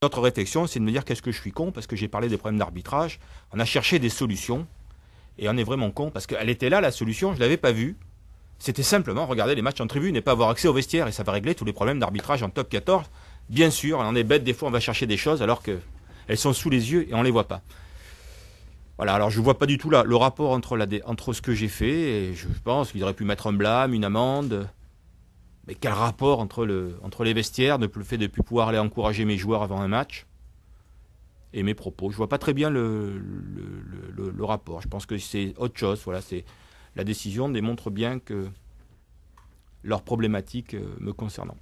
Notre réflexion, c'est de me dire qu'est-ce que je suis con parce que j'ai parlé des problèmes d'arbitrage. On a cherché des solutions et on est vraiment con parce qu'elle était là, la solution, je ne l'avais pas vue. C'était simplement regarder les matchs en tribune et pas avoir accès aux vestiaires et ça va régler tous les problèmes d'arbitrage en top 14. Bien sûr, on est bête, des fois on va chercher des choses alors qu'elles sont sous les yeux et on ne les voit pas. Voilà, alors je ne vois pas du tout là, le rapport entre, entre ce que j'ai fait et je pense qu'ils auraient pu mettre un blâme, une amende mais quel rapport entre, le, entre les vestiaires, le fait de ne plus pouvoir aller encourager mes joueurs avant un match et mes propos. Je vois pas très bien le, le, le rapport. Je pense que c'est autre chose. Voilà, c'est la décision démontre bien que leur problématique euh, me concernant.